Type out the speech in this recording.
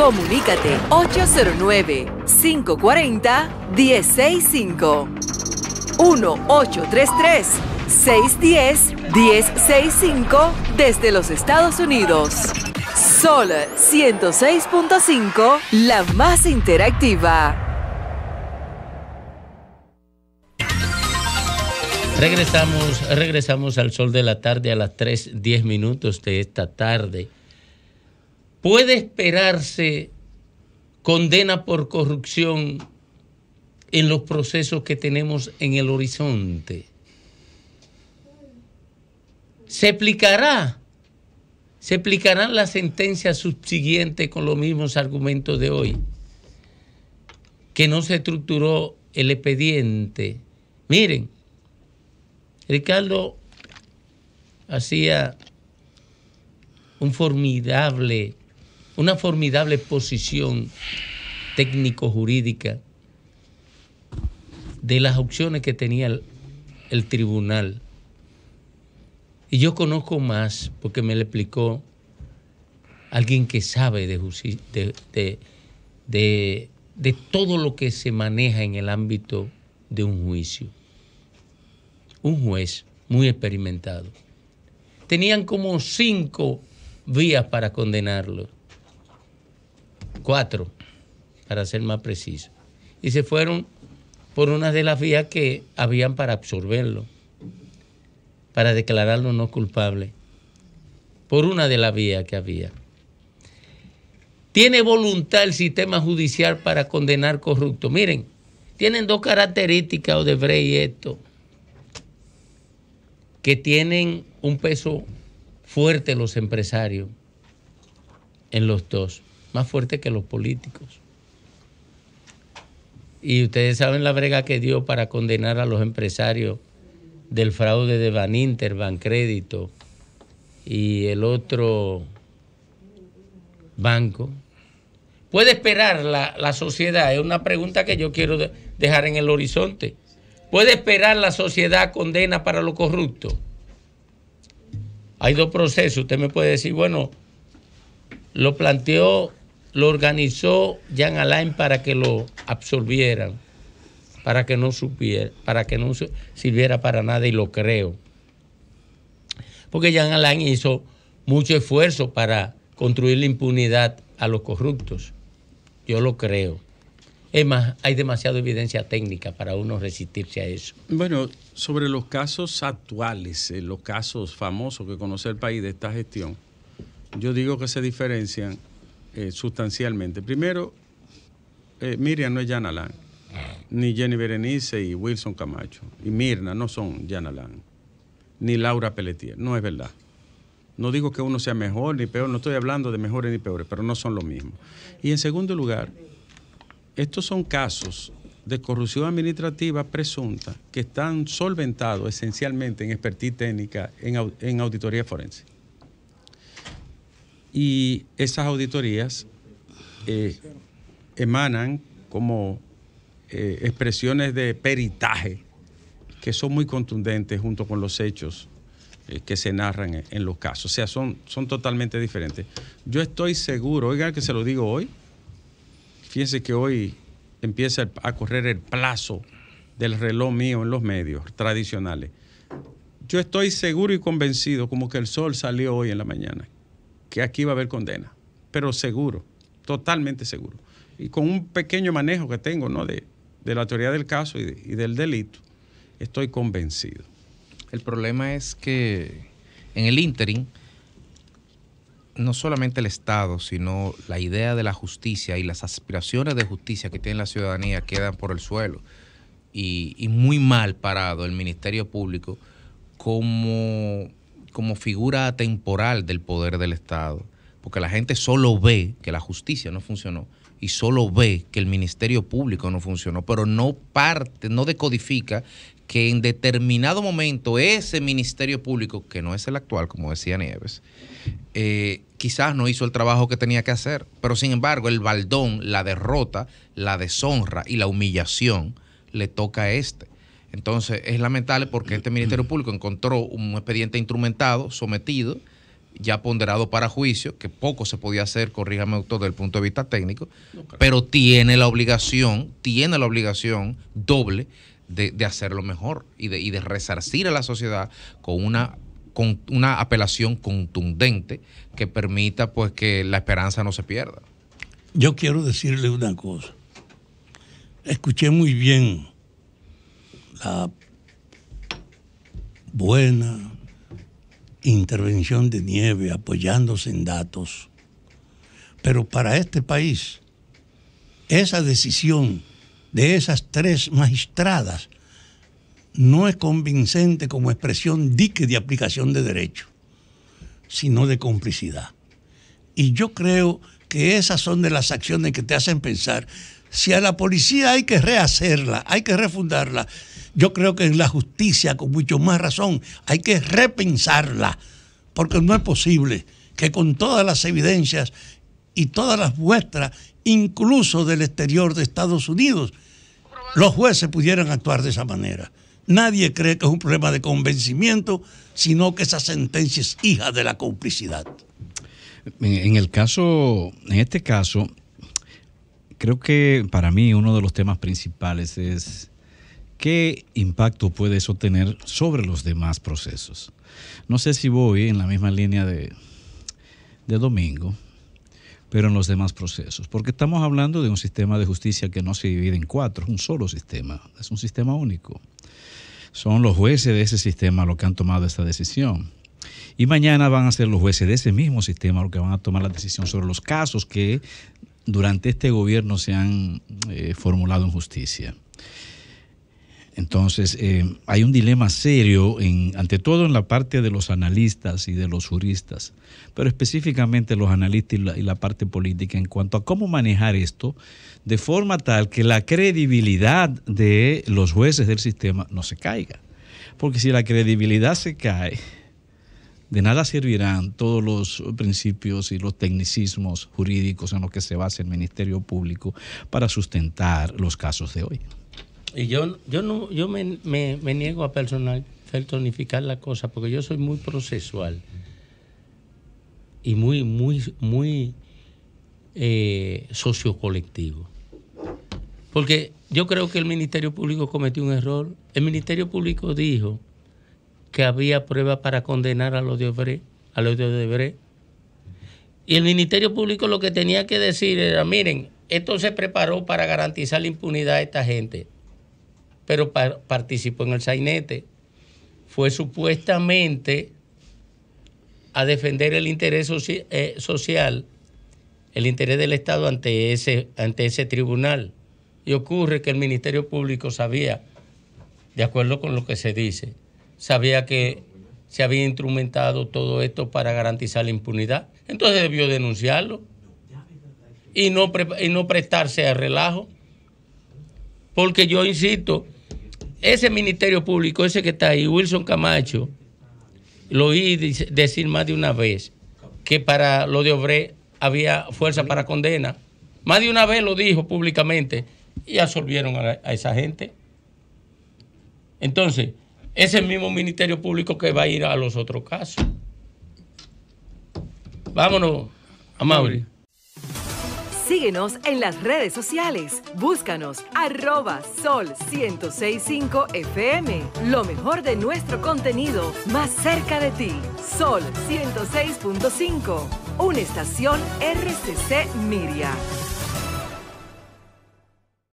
Comunícate 809-540-1065. 1-833-610-1065 desde los Estados Unidos. Sol 106.5, la más interactiva. Regresamos, regresamos al sol de la tarde a las 3.10 minutos de esta tarde. ¿Puede esperarse condena por corrupción en los procesos que tenemos en el horizonte? ¿Se aplicará? ¿Se aplicarán las sentencias subsiguientes con los mismos argumentos de hoy? Que no se estructuró el expediente. Miren, Ricardo hacía un formidable una formidable posición técnico-jurídica de las opciones que tenía el, tribunal. Y yo conozco más porque me lo explicó alguien que sabe de, de todo lo que se maneja en el ámbito de un juicio. Un juez muy experimentado. Tenían como cinco vías para condenarlo cuatro, para ser más preciso. Y se fueron por una de las vías que habían para absorberlo, para declararlo no culpable, por una de las vías que había. ¿Tiene voluntad el sistema judicial para condenar corrupto? Miren, tienen dos características Odebrecht y esto, que tienen un peso fuerte los empresarios en los dos más fuerte que los políticos. Y ustedes saben la brega que dio para condenar a los empresarios del fraude de Van Baninter, Crédito y el otro banco. ¿Puede esperar la, sociedad? Es una pregunta que yo quiero dejar en el horizonte. ¿Puede esperar la sociedad condena para lo corrupto? Hay dos procesos. Usted me puede decir, bueno, lo planteó lo organizó Jean Alain para que lo absorbieran, para que no supiera, para que no sirviera para nada y lo creo. Porque Jean Alain hizo mucho esfuerzo para construir la impunidad a los corruptos. Yo lo creo. Es más, hay demasiada evidencia técnica para uno resistirse a eso. Bueno, sobre los casos actuales, eh, los casos famosos que conoce el país de esta gestión, yo digo que se diferencian eh, sustancialmente. Primero, eh, Miriam no es Jan ni Jenny Berenice y Wilson Camacho, y Mirna no son Jan ni Laura Pelletier, no es verdad. No digo que uno sea mejor ni peor, no estoy hablando de mejores ni peores, pero no son lo mismo. Y en segundo lugar, estos son casos de corrupción administrativa presunta que están solventados esencialmente en expertise técnica, en auditoría forense. Y esas auditorías eh, emanan como eh, expresiones de peritaje que son muy contundentes junto con los hechos eh, que se narran en, los casos. O sea, son, son totalmente diferentes. Yo estoy seguro, oiga que se lo digo hoy, fíjense que hoy empieza a correr el plazo del reloj mío en los medios tradicionales. Yo estoy seguro y convencido como que el sol salió hoy en la mañana, que aquí va a haber condena, pero seguro, totalmente seguro. Y con un pequeño manejo que tengo ¿no? de, la teoría del caso y, del delito, estoy convencido. El problema es que en el ínterin, no solamente el Estado, sino la idea de la justicia y las aspiraciones de justicia que tiene la ciudadanía quedan por el suelo. y muy mal parado el Ministerio Público como como figura temporal del poder del Estado, porque la gente solo ve que la justicia no funcionó y solo ve que el Ministerio Público no funcionó, pero no parte, no decodifica que en determinado momento ese Ministerio Público, que no es el actual, como decía Nieves, eh, quizás no hizo el trabajo que tenía que hacer, pero sin embargo el baldón, la derrota, la deshonra y la humillación le toca a este. Entonces, es lamentable porque este Ministerio Público encontró un expediente instrumentado, sometido, ya ponderado para juicio, que poco se podía hacer, corríjame doctor, desde el punto de vista técnico, pero tiene la obligación, tiene la obligación doble de, hacerlo mejor y de, de, resarcir a la sociedad con una, con una apelación contundente que permita pues que la esperanza no se pierda. Yo quiero decirle una cosa. Escuché muy bien la buena intervención de Nieve apoyándose en datos. Pero para este país, esa decisión de esas tres magistradas no es convincente como expresión dique de aplicación de derecho, sino de complicidad. Y yo creo que esas son de las acciones que te hacen pensar si a la policía hay que rehacerla, hay que refundarla, yo creo que en la justicia, con mucho más razón, hay que repensarla, porque no es posible que con todas las evidencias y todas las muestras, incluso del exterior de Estados Unidos, los jueces pudieran actuar de esa manera. Nadie cree que es un problema de convencimiento, sino que esa sentencia es hija de la complicidad. En el caso, en este caso, creo que para mí uno de los temas principales es qué impacto puede eso tener sobre los demás procesos. No sé si voy en la misma línea de, de domingo, pero en los demás procesos. Porque estamos hablando de un sistema de justicia que no se divide en cuatro, es un solo sistema, es un sistema único. Son los jueces de ese sistema los que han tomado esta decisión. Y mañana van a ser los jueces de ese mismo sistema los que van a tomar la decisión sobre los casos que durante este gobierno se han eh, formulado en justicia. Entonces, eh, hay un dilema serio, ante todo en la parte de los analistas y de los juristas, pero específicamente los analistas y la, parte política en cuanto a cómo manejar esto de forma tal que la credibilidad de los jueces del sistema no se caiga. Porque si la credibilidad se cae, de nada servirán todos los principios y los tecnicismos jurídicos en los que se basa el Ministerio Público para sustentar los casos de hoy. Y yo, yo, no, yo me, niego a personal, personificar la cosa porque yo soy muy procesual y muy, muy, muy eh, sociocolectivo. Porque yo creo que el Ministerio Público cometió un error. El Ministerio Público dijo que había prueba para condenar a los de a los de Y el Ministerio Público lo que tenía que decir era, miren, esto se preparó para garantizar la impunidad a esta gente, pero participó en el sainete. Fue supuestamente a defender el interés eh, social, el interés del Estado ante ese, ante ese tribunal. Y ocurre que el Ministerio Público sabía, de acuerdo con lo que se dice, sabía que se había instrumentado todo esto para garantizar la impunidad. Entonces debió denunciarlo y no, no prestarse al relajo. Porque yo insisto, ese Ministerio Público, ese que está ahí, Wilson Camacho, lo oí decir más de una vez que para lo de Obré había fuerza para condena. Más de una vez lo dijo públicamente y absolvieron a esa gente. Entonces, es el mismo Ministerio Público que va a ir a los otros casos. Vámonos, amable. Síguenos en las redes sociales. Búscanos arroba sol 1065 FM. Lo mejor de nuestro contenido más cerca de ti. Sol 106.5. Una estación RCC Miria.